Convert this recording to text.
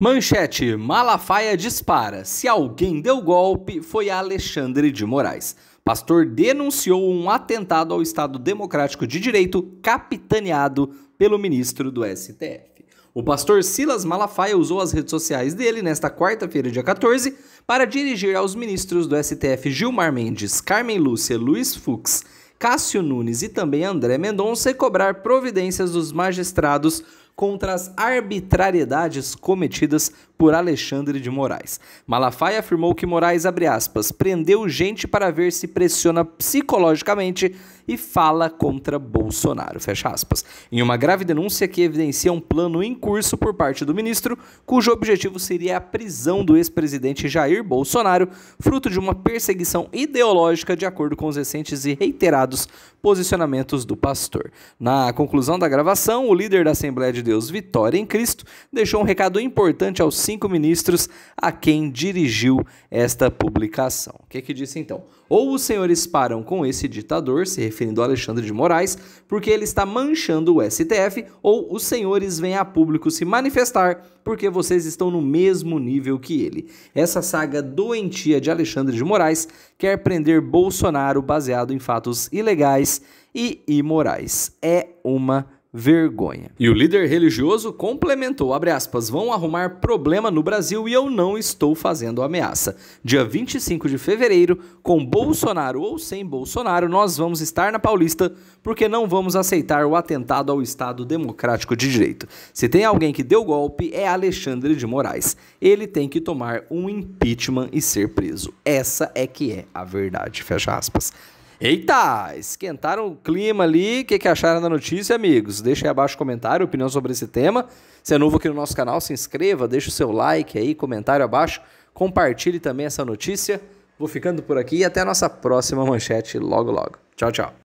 Manchete: Malafaia dispara. Se alguém deu golpe, foi Alexandre de Moraes. Pastor denunciou um atentado ao Estado Democrático de Direito capitaneado pelo ministro do STF. O pastor Silas Malafaia usou as redes sociais dele nesta quarta-feira, dia 14, para dirigir aos ministros do STF Gilmar Mendes, Carmen Lúcia, Luiz Fux, Cássio Nunes e também André Mendonça e cobrar providências dos magistrados contra as arbitrariedades cometidas por Alexandre de Moraes. Malafaia afirmou que Moraes, abre aspas, prendeu gente para ver se pressiona psicologicamente e fala contra Bolsonaro, fecha aspas. Em uma grave denúncia que evidencia um plano em curso por parte do ministro, cujo objetivo seria a prisão do ex-presidente Jair Bolsonaro, fruto de uma perseguição ideológica de acordo com os recentes e reiterados posicionamentos do pastor. Na conclusão da gravação, o líder da Assembleia de Deus Vitória em Cristo deixou um recado importante aos cinco ministros a quem dirigiu esta publicação. O que, que disse então? Ou os senhores param com esse ditador, se referindo a Alexandre de Moraes, porque ele está manchando o STF, ou os senhores vêm a público se manifestar porque vocês estão no mesmo nível que ele. Essa saga doentia de Alexandre de Moraes quer prender Bolsonaro baseado em fatos ilegais e imorais. É uma vergonha. E o líder religioso complementou, aspas, vão arrumar problema no Brasil e eu não estou fazendo ameaça. Dia 25 de fevereiro, com Bolsonaro ou sem Bolsonaro, nós vamos estar na Paulista porque não vamos aceitar o atentado ao Estado Democrático de Direito. Se tem alguém que deu golpe, é Alexandre de Moraes. Ele tem que tomar um impeachment e ser preso. Essa é que é a verdade, fecha aspas. Eita, esquentaram o clima ali. O que, que acharam da notícia, amigos? Deixa aí abaixo o comentário, opinião sobre esse tema. Se é novo aqui no nosso canal, se inscreva, deixa o seu like aí, comentário abaixo. Compartilhe também essa notícia. Vou ficando por aqui e até a nossa próxima manchete logo logo. Tchau, tchau.